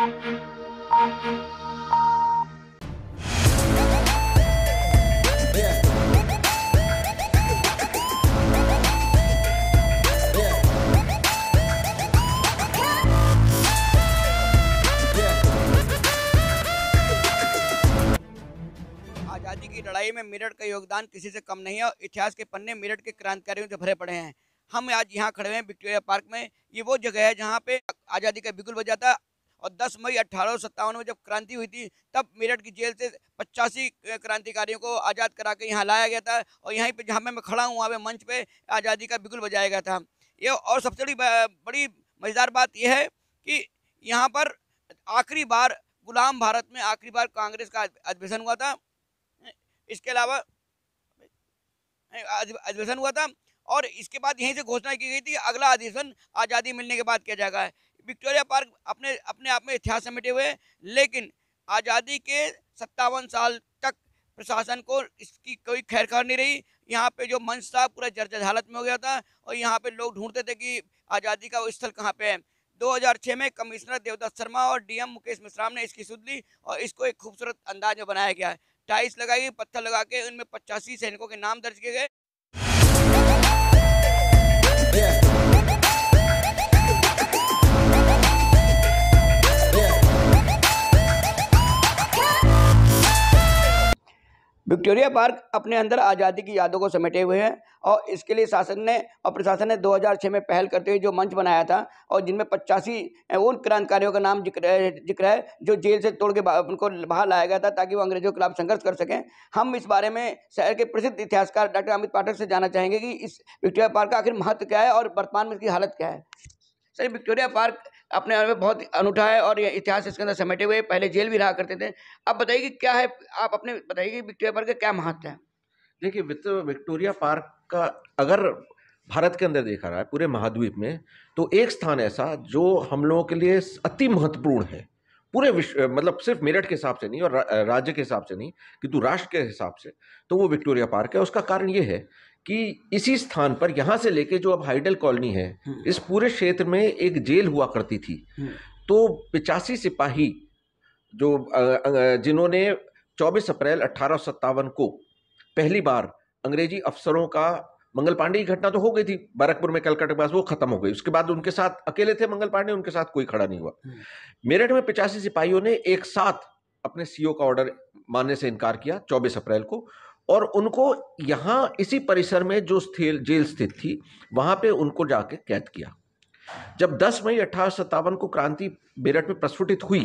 आज़ादी की लड़ाई में मेरठ का योगदान किसी से कम नहीं है और इतिहास के पन्ने मेरठ के क्रांतिकारियों से भरे पड़े हैं हम आज यहाँ खड़े हैं विक्टोरिया पार्क में ये वो जगह है जहाँ पे आज़ादी का बिगुल बजाता और 10 मई अट्ठारह में जब क्रांति हुई थी तब मेरठ की जेल से पचासी क्रांतिकारियों को आज़ाद करा के यहाँ लाया गया था और यहीं पर जहाँ मैं खड़ा हूँ वहाँ पर मंच पर आज़ादी का बिगुल बजाया गया था ये और सबसे बड़ी बड़ी मज़ेदार बात यह है कि यहाँ पर आखिरी बार गुलाम भारत में आखिरी बार कांग्रेस का अधिवेशन हुआ था इसके अलावा अधिवेशन हुआ था और इसके बाद यहीं से घोषणा की गई थी अगला अधिवेशन आज़ादी मिलने के बाद किया जाएगा विक्टोरिया पार्क अपने अपने आप में इतिहास समेटे हुए लेकिन आज़ादी के सत्तावन साल तक प्रशासन को इसकी कोई खैर खैर नहीं रही यहाँ पे जो मंच था पूरा जर्जर हालत में हो गया था और यहाँ पे लोग ढूंढते थे कि आज़ादी का वो स्थल कहाँ पे है 2006 में कमिश्नर देवदत्त शर्मा और डीएम मुकेश मिश्राम ने इसकी सुध ली और इसको एक खूबसूरत अंदाज में बनाया गया है टाइल्स लगाई पत्थर लगा के उनमें पचासी सैनिकों के नाम दर्ज किए गए विक्टोरिया पार्क अपने अंदर आज़ादी की यादों को समेटे हुए हैं और इसके लिए शासन ने और प्रशासन ने 2006 में पहल करते हुए जो मंच बनाया था और जिनमें पचासी उन क्रांतिकारियों का नाम जिक्र जिक्र है जो जेल से तोड़ के उनको बाहर लाया गया था ताकि वो अंग्रेजों के खिलाफ संघर्ष कर सकें हम इस बारे में शहर के प्रसिद्ध इतिहासकार डॉक्टर अमित पाठक से जानना चाहेंगे कि इस विक्टोरिया पार्क का आखिर महत्व क्या है और वर्तमान में इसकी हालत क्या है सर विक्टोरिया पार्क अपने आप में बहुत अनूठा है और इतिहास इसके अंदर समेटे हुए पहले जेल भी रहा करते थे अब बताइए कि क्या है आप अपने बताइए कि विक्टोरिया पार्क का क्या महत्व है देखिए विक्टोरिया पार्क का अगर भारत के अंदर देखा रहा है पूरे महाद्वीप में तो एक स्थान ऐसा जो हम लोगों के लिए अति महत्वपूर्ण है पूरे विश्व मतलब सिर्फ मेरठ के हिसाब से नहीं और राज्य के हिसाब से नहीं किंतु राष्ट्र के हिसाब से तो वो विक्टोरिया पार्क है उसका कारण ये है कि इसी स्थान पर यहाँ से लेके जो अब हाइडल कॉलोनी है हम्म। इस पूरे क्षेत्र में एक जेल हुआ करती थी हम्म। तो पिचासी सिपाही जो जिन्होंने 24 अप्रैल अठारह को पहली बार अंग्रेजी अफसरों का मंगल पांडे की घटना तो हो गई थी बारकपुर में कलकत्ता के पास वो खत्म हो गई उसके बाद उनके साथ अकेले थे मंगल पांडे उनके साथ कोई खड़ा नहीं हुआ हम्म। मेरठ में पिचासी सिपाहियों ने एक साथ अपने सीओ का ऑर्डर मानने से इनकार किया 24 अप्रैल को और उनको यहाँ इसी परिसर में जो जेल स्थित थी वहाँ पे उनको जाके कैद किया जब 10 मई अठारह को क्रांति मेरठ में प्रस्फुटित हुई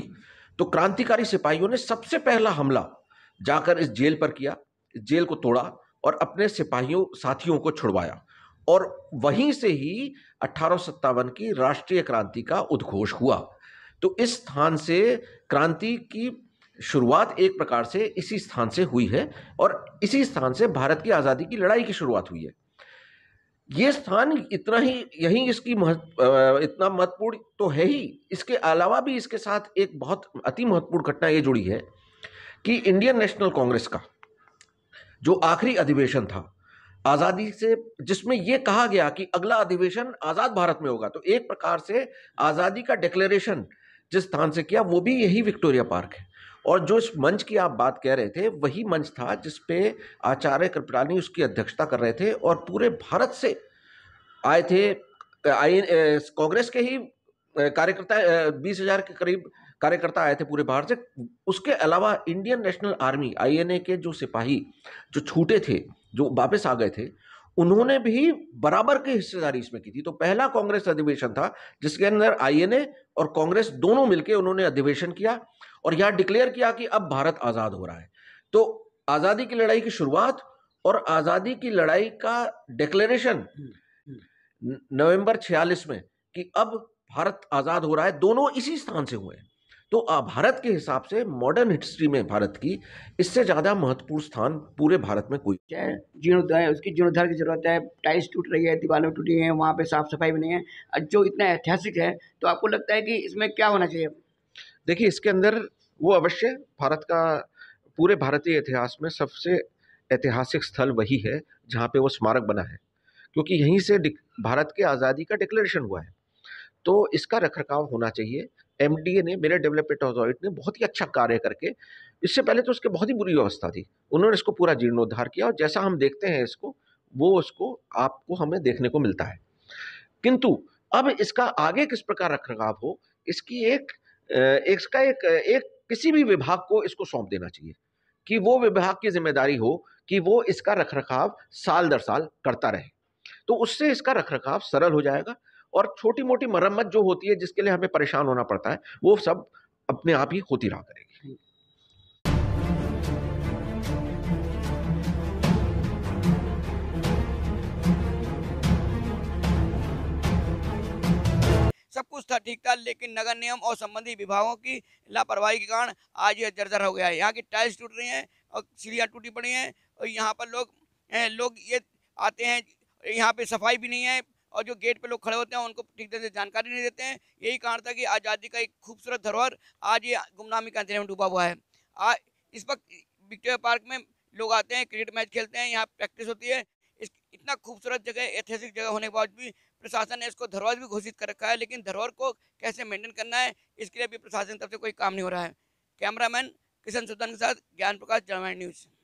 तो क्रांतिकारी सिपाहियों ने सबसे पहला हमला जाकर इस जेल पर किया इस जेल को तोड़ा और अपने सिपाहियों साथियों को छुड़वाया और वहीं से ही अठारह की राष्ट्रीय क्रांति का उद्घोष हुआ तो इस स्थान से क्रांति की शुरुआत एक प्रकार से इसी स्थान से हुई है और इसी स्थान से भारत की आज़ादी की लड़ाई की शुरुआत हुई है ये स्थान इतना ही यही इसकी महत्व इतना महत्वपूर्ण तो है ही इसके अलावा भी इसके साथ एक बहुत अति महत्वपूर्ण घटना ये जुड़ी है कि इंडियन नेशनल कांग्रेस का जो आखिरी अधिवेशन था आज़ादी से जिसमें यह कहा गया कि अगला अधिवेशन आज़ाद भारत में होगा तो एक प्रकार से आज़ादी का डिक्लेरेशन जिस स्थान से किया वो भी यही विक्टोरिया पार्क है और जो इस मंच की आप बात कह रहे थे वही मंच था जिसपे आचार्य कृपलानी उसकी अध्यक्षता कर रहे थे और पूरे भारत से आए थे आई कांग्रेस के ही कार्यकर्ता बीस हजार के करीब कार्यकर्ता आए थे पूरे भारत से उसके अलावा इंडियन नेशनल आर्मी आईएनए के जो सिपाही जो छूटे थे जो वापस आ गए थे उन्होंने भी बराबर की हिस्सेदारी इसमें की थी तो पहला कांग्रेस अधिवेशन था जिसके अंदर आईएनए और कांग्रेस दोनों मिलकर उन्होंने अधिवेशन किया और यह डिक्लेयर किया कि अब भारत आज़ाद हो रहा है तो आज़ादी की लड़ाई की शुरुआत और आज़ादी की लड़ाई का डिक्लेरेशन हम्म, हम्म। नवंबर छियालीस में कि अब भारत आज़ाद हो रहा है दोनों इसी स्थान से हुए हैं तो भारत के हिसाब से मॉडर्न हिस्ट्री में भारत की इससे ज़्यादा महत्वपूर्ण स्थान पूरे भारत में कोई जीर्णोद्धार उसकी जीर्णोद्धार की जरूरत है टाइल्स टूट रही है दीवारें टूटी हैं वहाँ पे साफ सफाई भी नहीं है जो इतना ऐतिहासिक है तो आपको लगता है कि इसमें क्या होना चाहिए देखिए इसके अंदर वो अवश्य भारत का पूरे भारतीय इतिहास में सबसे ऐतिहासिक स्थल वही है जहाँ पे वो स्मारक बना है क्योंकि यहीं से भारत के आज़ादी का डिक्लेरेशन हुआ है तो इसका रखरखाव होना चाहिए एम ने मेरे डेवलपमेंट अथॉरिटी ने बहुत ही अच्छा कार्य करके इससे पहले तो उसकी बहुत ही बुरी अवस्था थी उन्होंने इसको पूरा जीर्णोद्धार किया और जैसा हम देखते हैं इसको वो उसको आपको हमें देखने को मिलता है किंतु अब इसका आगे किस प्रकार रखरखाव हो इसकी एक इसका एक एक किसी भी विभाग को इसको सौंप देना चाहिए कि वो विभाग की जिम्मेदारी हो कि वो इसका रखरखाव साल दर साल करता रहे तो उससे इसका रखरखाव सरल हो जाएगा और छोटी मोटी मरम्मत जो होती है जिसके लिए हमें परेशान होना पड़ता है वो सब अपने आप ही होती रहा करेगी सब कुछ था ठीक था लेकिन नगर नियम और संबंधी विभागों की लापरवाही के कारण आज यह जर्जर हो गया है यहाँ की टाइल्स टूट रही हैं और सीढ़ियाँ टूटी पड़ी हैं और यहाँ पर लोग लोग ये आते हैं यहाँ पे सफाई भी नहीं है और जो गेट पे लोग खड़े होते हैं उनको ठीक तरह से जानकारी नहीं देते हैं यही कारण था कि आज़ादी का एक खूबसूरत धरोहर आज ये गुमनामी का अंधेरे में डूबा हुआ है आज इस वक्त विक्टोरिया पार्क में लोग आते हैं क्रिकेट मैच खेलते हैं यहाँ प्रैक्टिस होती है इस इतना खूबसूरत जगह ऐतिहासिक जगह होने के बाद भी प्रशासन ने इसको धरोहर भी घोषित कर रखा है लेकिन धरोहर को कैसे मेंटेन करना है इसके लिए भी प्रशासन की तरफ से कोई काम नहीं हो रहा है कैमरामैन किशन सुल्तान के साथ ज्ञान प्रकाश जलवाणी न्यूज़